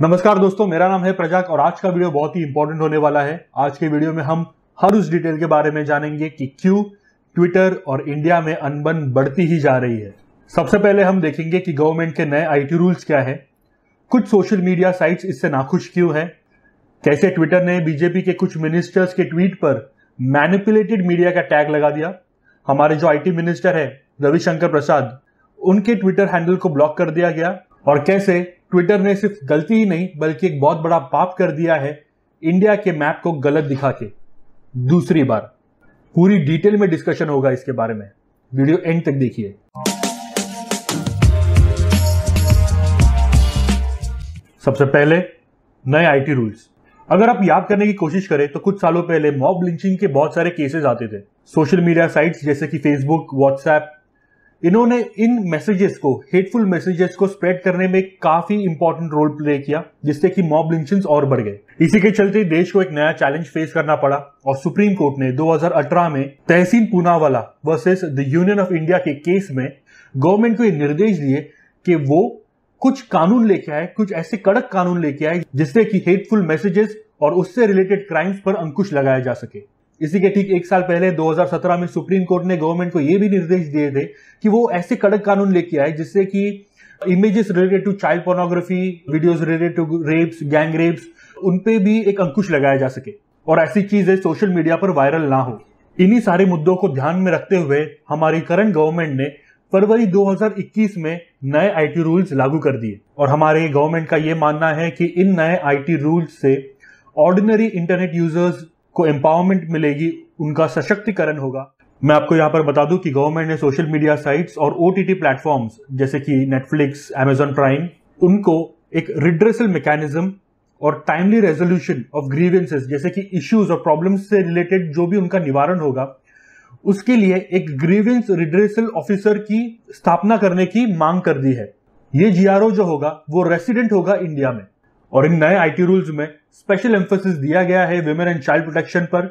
नमस्कार दोस्तों मेरा नाम है प्रजाक और आज का वीडियो बहुत ही इंपॉर्टेंट होने वाला है आज के वीडियो में हम हर उस डिटेल के बारे में जानेंगे कि क्यों ट्विटर और इंडिया में अनबन बढ़ती ही जा रही है सबसे पहले हम देखेंगे कि गवर्नमेंट के नए आईटी रूल्स क्या है कुछ सोशल मीडिया साइट्स इससे नाखुश क्यों है कैसे ट्विटर ने बीजेपी के कुछ मिनिस्टर्स के ट्वीट पर मैनिपुलेटेड मीडिया का टैग लगा दिया हमारे जो आईटी मिनिस्टर है रविशंकर प्रसाद उनके ट्विटर हैंडल को ब्लॉक कर दिया गया और कैसे ट्विटर ने सिर्फ गलती ही नहीं बल्कि एक बहुत बड़ा पाप कर दिया है इंडिया के मैप को गलत दिखा के दूसरी बार पूरी डिटेल में डिस्कशन होगा इसके बारे में वीडियो एंड तक देखिए सबसे पहले नए आईटी रूल्स अगर आप याद करने की कोशिश करें तो कुछ सालों पहले मॉब लिंचिंग के बहुत सारे केसेस आते थे सोशल मीडिया साइट्स जैसे कि फेसबुक व्हाट्सएप इन्होंने इन मैसेजेस को हेटफुल मैसेजेस को स्प्रेड करने में काफी इंपॉर्टेंट रोल प्ले किया जिससे कि मॉब लिंचिंग और बढ़ गए इसी के चलते देश को एक नया चैलेंज फेस करना पड़ा और सुप्रीम कोर्ट ने 2018 में Tehseen Poonawalla versus the Union of India के केस में गवर्नमेंट को ये निर्देश दिए कि वो कुछ कानून लेके आए कुछ ऐसे कड़क कानून लेके आए जिससे कि हेटफुल मैसेजेस और उससे रिलेटेड क्राइम्स पर अंकुश लगाया जा सके इसी के ठीक एक साल पहले 2017 में सुप्रीम कोर्ट ने गवर्नमेंट को यह भी निर्देश दिए थे कि वो ऐसे कड़क कानून लेके आए जिससे कि images related to child pornography videos related to rapes gang rapes उन पे भी एक अंकुश लगाया जा सके और ऐसी चीजें सोशल मीडिया पर वायरल ना हो इन्हीं सारे मुद्दों को ध्यान में रखते हुए हमारी करंट गवर्नमेंट ने फरवरी 2021 में नए आईटी रूल्स लागू कर दिए और हमारे गवर्नमेंट का ये मानना है कि इन नए आईटी रूल्स से ऑर्डिनरी इंटरनेट यूजर्स को एम्पावरमेंट मिलेगी उनका सशक्तिकरण होगा मैं आपको यहाँ पर बता दूं कि गवर्नमेंट ने सोशल मीडिया साइट्स और ओ टी टी प्लेटफॉर्म्स जैसे कि नेटफ्लिक्स एमेजॉन प्राइम उनको एक रिड्रेसल मैकेनिज्म और टाइमली रेजोल्यूशन ऑफ ग्रीवेंसेस जैसे कि इश्यूज और प्रॉब्लम्स से रिलेटेड जो भी उनका निवारण होगा उसके लिए एक ग्रीवेंस रिड्रेसल ऑफिसर की स्थापना करने की मांग कर दी है ये जीआरओ जो होगा वो रेसिडेंट होगा इंडिया में और इन नए आईटी रूल्स में स्पेशल एम्फोसिस दिया गया है वेमेन एंड चाइल्ड प्रोटेक्शन पर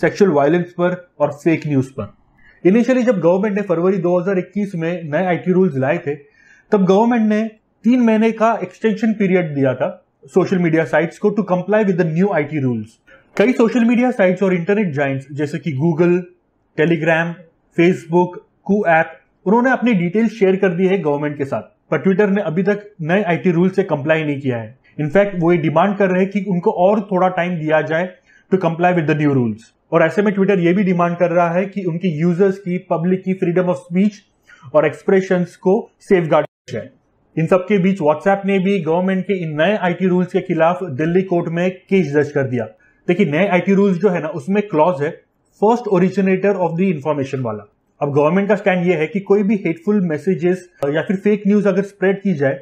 सेक्सुअल वायलेंस पर और फेक न्यूज पर इनिशियली जब गवर्नमेंट ने फरवरी 2021 में नए आईटी रूल्स लाए थे तब गवर्नमेंट ने तीन महीने का एक्सटेंशन पीरियड दिया था सोशल मीडिया साइट्स को to comply with the new IT rules कई सोशल मीडिया साइट्स और इंटरनेट जाइंट्स जैसे कि Google Telegram Facebook Koo app उन्होंने अपनी डिटेल शेयर कर दी है गवर्नमेंट के साथ पर ट्विटर ने अभी तक नए आईटी रूल से कंप्लाई नहीं किया है इनफैक्ट वो ये डिमांड कर रहे हैं कि उनको और थोड़ा टाइम दिया जाए to comply with the new rules और ऐसे में ट्विटर ये भी डिमांड कर रहा है कि उनके यूजर्स की पब्लिक की फ्रीडम ऑफ स्पीच और एक्सप्रेशन को सेफ गार्ड जाए इन सबके बीच व्हाट्सएप ने भी गवर्नमेंट के इन नए आईटी रूल्स के खिलाफ दिल्ली कोर्ट में केस दर्ज कर दिया देखिए नए आईटी रूल्स जो है ना उसमें क्लॉज है first originator of the information वाला अब गवर्नमेंट का स्टैंड ये है कि कोई भी हेटफुल मैसेजेस या फिर फेक न्यूज अगर स्प्रेड की जाए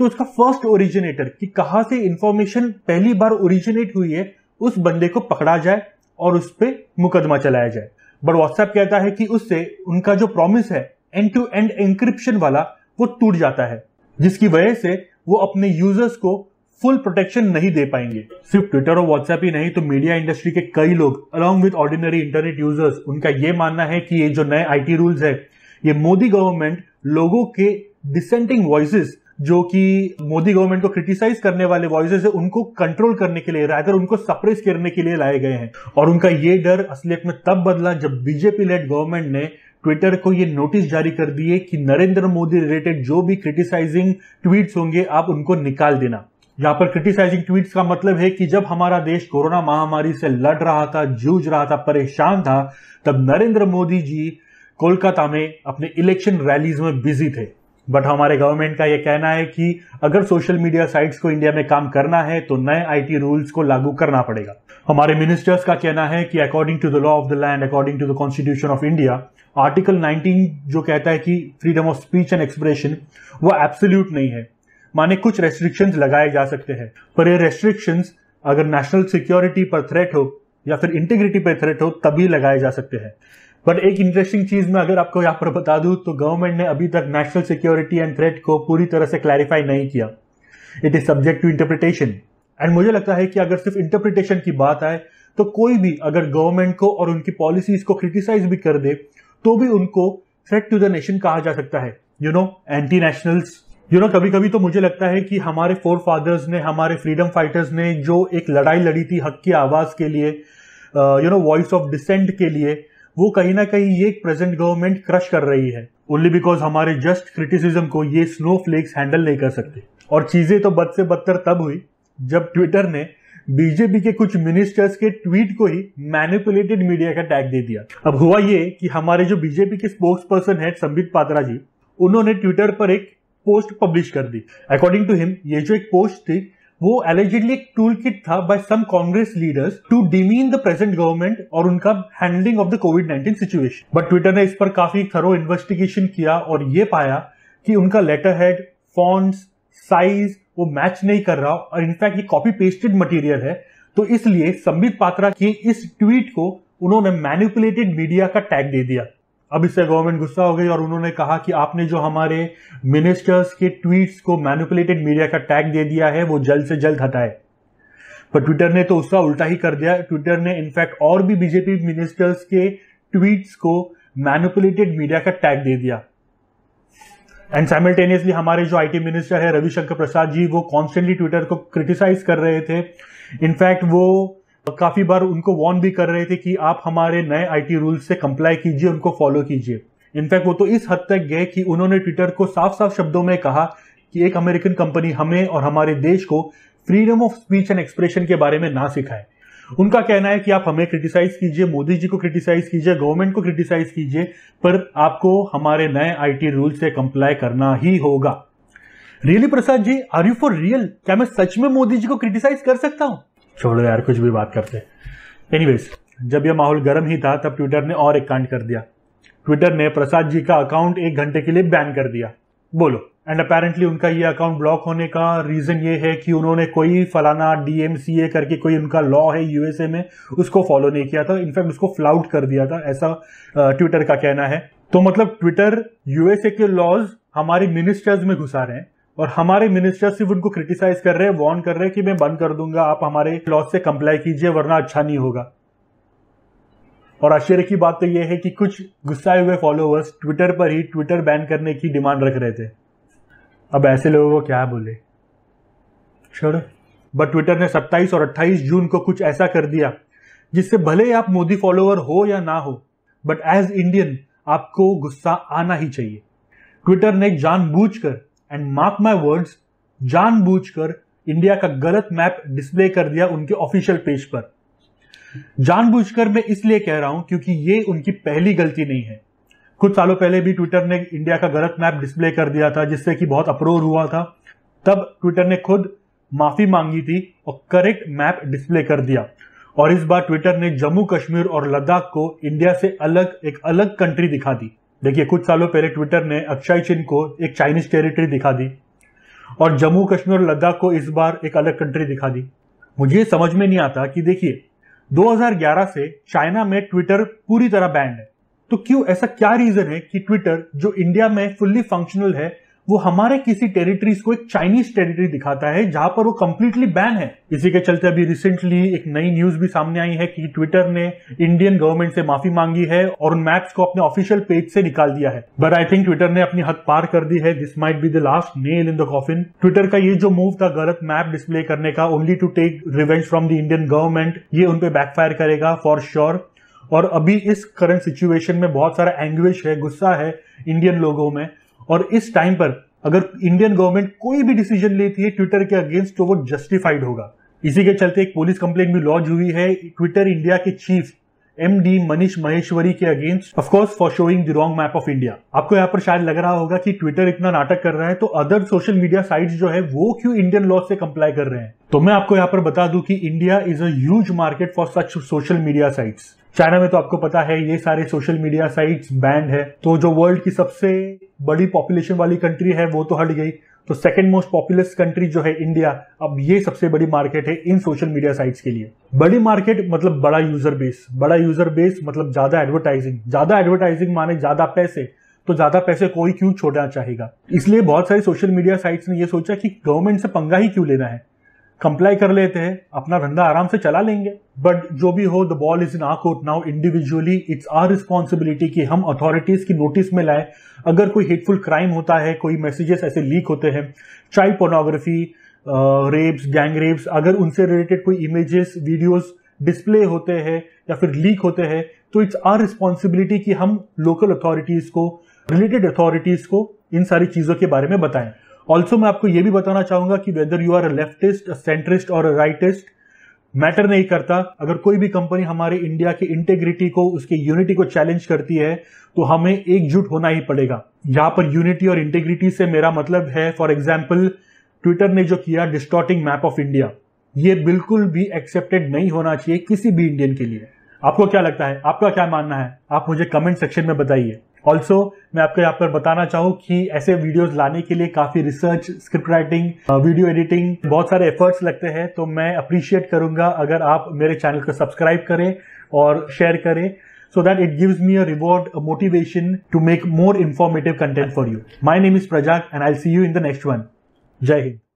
तो उसका फर्स्ट ओरिजिनेटर कि कहा से इंफॉर्मेशन पहली बार ओरिजिनेट हुई है उस बंदे को पकड़ा जाए और उस पर मुकदमा चलाया जाए बट व्हाट्सएप कहता है कि उससे उनका जो प्रॉमिस है एंड टू एंड इंक्रिप्शन वाला वो टूट जाता है जिसकी वजह से वो अपने यूजर्स को फुल प्रोटेक्शन नहीं दे पाएंगे सिर्फ ट्विटर और व्हाट्सएप ही नहीं तो मीडिया इंडस्ट्री के कई लोग along with ordinary internet users उनका ये मानना है कि ये जो नए आईटी रूल्स है ये मोदी गवर्नमेंट लोगों के डिसेंटिंग वॉइस जो कि मोदी गवर्नमेंट को क्रिटिसाइज करने वाले वॉइस है उनको कंट्रोल करने के लिए रादर उनको सप्रेस करने के लिए लाए गए हैं और उनका ये डर असलियत में तब बदला जब बीजेपी लेड गवर्नमेंट ने ट्विटर को ये नोटिस जारी कर दिए कि नरेंद्र मोदी रिलेटेड जो भी क्रिटिसाइजिंग ट्वीट्स होंगे आप उनको निकाल देना यहाँ पर क्रिटिसाइजिंग ट्वीट्स का मतलब है कि जब हमारा देश कोरोना महामारी से लड़ रहा था जूझ रहा था परेशान था तब नरेंद्र मोदी जी कोलकाता में अपने इलेक्शन रैलीज में बिजी थे बट हमारे गवर्नमेंट का यह कहना है कि अगर सोशल मीडिया साइट्स को इंडिया में काम करना है तो नए आईटी रूल्स को लागू करना पड़ेगा हमारे मिनिस्टर्स का कहना है कि according to the law of the land according to the constitution of India article 19 जो कहता है कि freedom of speech and expression वो एब्सोल्यूट नहीं है माने कुछ रेस्ट्रिक्शंस लगाए जा सकते हैं पर ये रेस्ट्रिक्शंस अगर नेशनल सिक्योरिटी पर थ्रेट हो या फिर इंटीग्रिटी पर थ्रेट हो तभी लगाए जा सकते हैं बट एक इंटरेस्टिंग चीज में अगर आपको यहाँ पर बता दूं तो गवर्नमेंट ने अभी तक नेशनल सिक्योरिटी एंड थ्रेट को पूरी तरह से क्लैरिफाई नहीं किया it is subject to interpretation and मुझे लगता है कि अगर सिर्फ इंटरप्रिटेशन की बात आए तो कोई भी अगर गवर्नमेंट को और उनकी पॉलिसीज को क्रिटिसाइज भी कर दे तो भी उनको थ्रेट टू द नेशन कहा जा सकता है you know anti nationals you know कभी कभी तो मुझे लगता है कि हमारे फोर फादर्स ने हमारे फ्रीडम फाइटर्स ने जो एक लड़ाई लड़ी थी हक की आवाज के लिए you know voice of dissent के लिए वो कहीं ना कहीं ये प्रेजेंट गवर्नमेंट क्रश कर रही है ओनली बिकॉज हमारे जस्ट क्रिटिसिज्म को ये स्नो फ्लेक्स हैंडल नहीं कर सकते और चीजें तो बद से बदतर तब हुई जब ट्विटर ने बीजेपी के कुछ मिनिस्टर्स के ट्वीट को ही मैनिपुलेटेड मीडिया का टैग दे दिया अब हुआ ये कि हमारे जो बीजेपी के स्पोक्स पर्सन है संबित पात्रा जी उन्होंने ट्विटर पर एक पोस्ट पब्लिश कर दी अकॉर्डिंग टू हिम ये जो एक पोस्ट थी वो एलिजिडली एक टूल किट था by some Congress leaders to demean the present government और उनका handling of the Covid 19 situation but Twitter ने इस पर काफी थरो इन्वेस्टिगेशन किया और ये पाया कि उनका लेटर हेड फॉन्ट्स साइज वो मैच नहीं कर रहा और इनफैक्ट ये कॉपी पेस्टेड मटेरियल है तो इसलिए संबित पात्रा के इस ट्वीट को उन्होंने मैनिपुलेटेड मीडिया का टैग दे दिया अब इससे गवर्नमेंट गुस्सा हो गई और उन्होंने कहा कि आपने जो हमारे मिनिस्टर्स के ट्वीट्स को मैनिपुलेटेड मीडिया का टैग दे दिया है वो जल्द से जल्द हटाए पर ट्विटर ने तो उसका उल्टा ही कर दिया ट्विटर ने इनफैक्ट और भी बीजेपी मिनिस्टर्स के ट्वीट्स को मैनिपुलेटेड मीडिया का टैग दे दिया एंड साइमल्टेनियसली हमारे जो आईटी मिनिस्टर है रविशंकर प्रसाद जी वो कॉन्स्टेंटली ट्विटर को क्रिटिसाइज कर रहे थे इनफैक्ट वो काफी बार उनको वॉर्न भी कर रहे थे कि आप हमारे नए आईटी रूल्स से कंप्लाई कीजिए उनको फॉलो कीजिए इनफैक्ट वो तो इस हद तक गए कि उन्होंने ट्विटर को साफ साफ शब्दों में कहा कि एक अमेरिकन कंपनी हमें और हमारे देश को freedom of speech and expression के बारे में ना सिखाए उनका कहना है कि आप हमें क्रिटिसाइज कीजिए मोदी जी को क्रिटिसाइज कीजिए गवर्नमेंट को क्रिटिसाइज कीजिए पर आपको हमारे नए आईटी रूल से कंप्लाई करना ही होगा really Prasad ji are you for real क्या मैं सच में मोदी जी को क्रिटिसाइज कर सकता हूं छोड़ो यार कुछ भी बात करते एनीवेज जब यह माहौल गर्म ही था तब ट्विटर ने और एक कांड कर दिया ट्विटर ने प्रसाद जी का अकाउंट एक घंटे के लिए बैन कर दिया बोलो एंड अपेरेंटली उनका ये अकाउंट ब्लॉक होने का रीजन ये है कि उन्होंने कोई फलाना डीएमसीए करके कोई उनका लॉ है यूएसए में उसको फॉलो नहीं किया था इनफैक्ट उसको फ्लाउट कर दिया था ऐसा ट्विटर का कहना है तो मतलब ट्विटर यूएसए के लॉज हमारे मिनिस्टर्स में घुसा रहे हैं और हमारे मिनिस्टर सिर्फ उनको क्रिटिसाइज कर रहे हैं वार्न कर रहे हैं कि मैं बंद कर दूंगा आप हमारे लॉ से कंप्लाई कीजिए वरना अच्छा नहीं होगा और आश्चर्य की बात तो यह है कि कुछ गुस्साए हुए फॉलोअर्स ट्विटर पर ही ट्विटर बैन करने की डिमांड रख रहे थे अब ऐसे लोगों को क्या बोले छोड़ो बट ट्विटर ने 27 और 28 जून को कुछ ऐसा कर दिया जिससे भले ही आप मोदी फॉलोअर हो या ना हो बट एज इंडियन आपको गुस्सा आना ही चाहिए ट्विटर ने जानबूझकर एंड मार्क माय वर्ड्स जानबूझकर इंडिया का गलत मैप डिस्प्ले कर दिया उनके ऑफिशियल पेज पर जानबूझकर मैं इसलिए कह रहा हूं क्योंकि ये उनकी पहली गलती नहीं है कुछ सालों पहले भी ट्विटर ने इंडिया का गलत मैप डिस्प्ले कर दिया था जिससे कि बहुत अप्रोर हुआ था तब ट्विटर ने खुद माफी मांगी थी और करेक्ट मैप डिस्प्ले कर दिया और इस बार ट्विटर ने जम्मू कश्मीर और लद्दाख को इंडिया से अलग एक अलग कंट्री दिखा दी देखिए कुछ सालों पहले ट्विटर ने अक्षय चिन्ह को एक चाइनीज टेरिटरी दिखा दी और जम्मू कश्मीर और लद्दाख को इस बार एक अलग कंट्री दिखा दी मुझे समझ में नहीं आता कि देखिए 2011 से चाइना में ट्विटर पूरी तरह बैंड है तो क्यों ऐसा क्या रीजन है कि ट्विटर जो इंडिया में फुल्ली फंक्शनल है वो हमारे किसी टेरिटरीज को एक चाइनीज टेरिटरी दिखाता है जहां पर वो कंप्लीटली बैन है इसी के चलते अभी रिसेंटली एक नई न्यूज भी सामने आई है कि ट्विटर ने इंडियन गवर्नमेंट से माफी मांगी है और उन मैप्स को अपने ऑफिशियल पेज से निकाल दिया है बट आई थिंक ट्विटर ने अपनी हद पार कर दी है this might be the last nail in the coffin Twitter का ये जो मूव था गलत मैप डिस्प्ले करने का only to take revenge from the Indian government ये उनपे बैकफायर करेगा फॉर श्योर sure. और अभी इस करंट सिचुएशन में बहुत सारा एंग्वेज है गुस्सा है इंडियन लोगों में और इस टाइम पर अगर इंडियन गवर्नमेंट कोई भी डिसीजन लेती है ट्विटर के अगेंस्ट तो वो जस्टिफाइड होगा इसी के चलते एक पुलिस कंप्लेंट भी लॉन्च हुई है ट्विटर इंडिया के chief M D Manish Maheshwari के against of course for showing the wrong map of India आपको यहाँ पर शायद लग रहा होगा कि ट्विटर इतना नाटक कर रहा है तो अदर सोशल मीडिया साइट्स जो है वो क्यों इंडियन लॉ से कंप्लाई कर रहे हैं तो मैं आपको यहाँ पर बता दूं कि India is a huge market for such social media sites China में तो आपको पता है ये सारे सोशल मीडिया साइट्स बैंड है तो जो वर्ल्ड की सबसे बड़ी पॉपुलेशन वाली कंट्री है वो तो हट गई तो सेकेंड मोस्ट पॉपुलस कंट्री जो है इंडिया अब ये सबसे बड़ी मार्केट है इन सोशल मीडिया साइट्स के लिए बड़ी मार्केट मतलब बड़ा यूजर बेस बड़ा यूजर बेस मतलब ज्यादा एडवर्टाइजिंग ज्यादा एडवर्टाइजिंग माने ज्यादा पैसे तो ज्यादा पैसे कोई क्यों छोड़ना चाहेगा इसलिए बहुत सारी सोशल मीडिया साइट्स ने ये सोचा कि गवर्नमेंट से पंगा ही क्यों लेना है कंप्लाई कर लेते हैं अपना धंधा आराम से चला लेंगे बट जो भी हो the ball is in our court now individually it's our responsibility कि हम अथॉरिटीज की नोटिस में लाएं अगर कोई हेटफुल क्राइम होता है कोई मैसेजेस ऐसे लीक होते हैं child pornography rapes gang rapes अगर उनसे रिलेटेड कोई इमेजेस वीडियोस डिस्प्ले होते हैं या फिर लीक होते हैं तो इट्स आर रिस्पॉन्सिबिलिटी कि हम लोकल अथॉरिटीज को रिलेटेड अथॉरिटीज को इन सारी चीज़ों के बारे में बताएं ऑल्सो मैं आपको यह भी बताना चाहूंगा कि whether you are a leftist centrist और राइटिस्ट मैटर नहीं करता अगर कोई भी कंपनी हमारे इंडिया की इंटेग्रिटी को उसकी यूनिटी को चैलेंज करती है तो हमें एकजुट होना ही पड़ेगा यहां पर यूनिटी और इंटेग्रिटी से मेरा मतलब है फॉर एग्जाम्पल ट्विटर ने जो किया डिस्टॉटिंग मैप ऑफ इंडिया ये बिल्कुल भी एक्सेप्टेड नहीं होना चाहिए किसी भी इंडियन के लिए आपको क्या लगता है आपका क्या मानना है आप मुझे कमेंट सेक्शन में बताइए ऑल्सो मैं आपको यहाँ पर बताना चाहूँ कि ऐसे वीडियोस लाने के लिए काफी research script writing video editing बहुत सारे एफर्ट्स लगते हैं तो मैं अप्रिशिएट करूंगा अगर आप मेरे चैनल को सब्सक्राइब करें और शेयर करें so that it gives me a reward motivation to make more informative content for you my name is Prajak and I see you in the next one जय हिंद